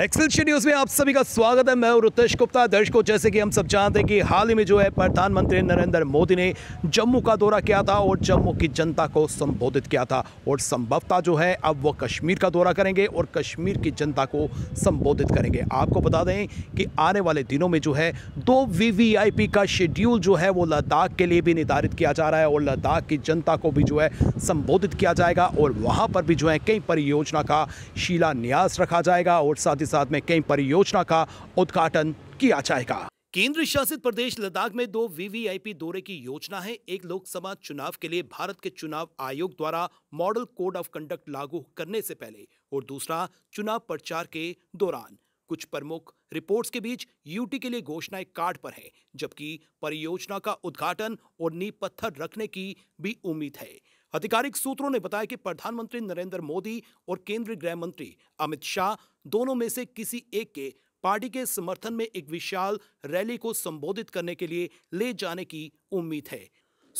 एक्सलशन शेड्यूज में आप सभी का स्वागत है मैं रुतेश गुप्ता दर्शकों जैसे कि हम सब जानते हैं कि हाल ही में जो है प्रधानमंत्री नरेंद्र मोदी ने जम्मू का दौरा किया था और जम्मू की जनता को संबोधित किया था और संभवतः जो है अब वो कश्मीर का दौरा करेंगे और कश्मीर की जनता को संबोधित करेंगे आपको बता दें कि आने वाले दिनों में जो है दो वी का शेड्यूल जो है वो लद्दाख के लिए भी निर्धारित किया जा रहा है और लद्दाख की जनता को भी जो है संबोधित किया जाएगा और वहाँ पर भी जो है कई परियोजना का शिलान्यास रखा जाएगा और साथ साथ ही साथ में कई परियोजना का उद्घाटन किया जाएगा केंद्र शासित प्रदेश लद्दाख में दो वीवीआईपी दौरे की योजना है एक लोकसभा चुनाव के लिए भारत के चुनाव आयोग द्वारा मॉडल कोड ऑफ कंडक्ट लागू करने से पहले और दूसरा चुनाव प्रचार के दौरान कुछ प्रमुख रिपोर्ट्स के बीच यूटी के लिए घोषणाएं कार्ड पर है जबकि परियोजना का उद्घाटन और नींव पत्थर रखने की भी उम्मीद है आधिकारिक सूत्रों ने बताया कि प्रधानमंत्री नरेंद्र मोदी और केंद्रीय गृह मंत्री अमित शाह दोनों में से किसी एक के पार्टी के समर्थन में एक विशाल रैली को संबोधित करने के लिए ले जाने की उम्मीद है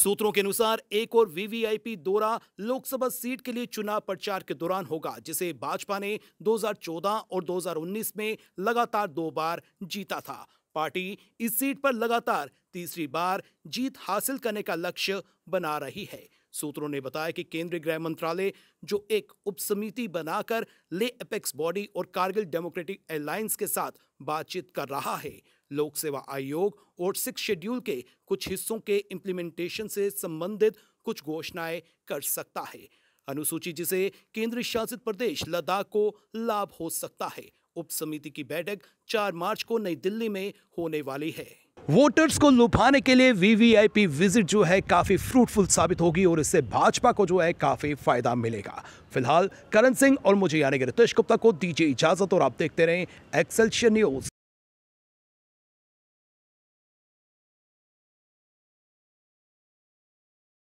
सूत्रों के अनुसार एक और वीवीआईपी दौरा लोकसभा सीट के लिए चुनाव प्रचार के दौरान होगा जिसे भाजपा ने 2014 और 2019 में लगातार दो बार जीता था पार्टी इस सीट पर लगातार तीसरी बार जीत हासिल करने का लक्ष्य बना रही है सूत्रों ने बताया कि केंद्रीय गृह मंत्रालय जो एक उपसमिति बनाकर ले अपेक्स बॉडी और कारगिल डेमोक्रेटिक एयरलाइंस के साथ बातचीत कर रहा है लोक सेवा आयोग और सिक्स शेड्यूल के कुछ हिस्सों के इम्प्लीमेंटेशन से संबंधित कुछ घोषणाएं कर सकता है अनुसूची जिसे केंद्र शासित प्रदेश लद्दाख को लाभ हो सकता है उपसमिति की बैठक 4 मार्च को नई दिल्ली में होने वाली है वोटर्स को लुभाने के लिए वीवीआईपी विजिट जो है काफी फ्रूटफुल साबित होगी और इससे भाजपा को जो है काफी फायदा मिलेगा फिलहाल करण सिंह और मुझे यानी कि रितेश गुप्ता को दीजिए इजाजत और आप देखते रहें एक्सेल्शियर न्यूज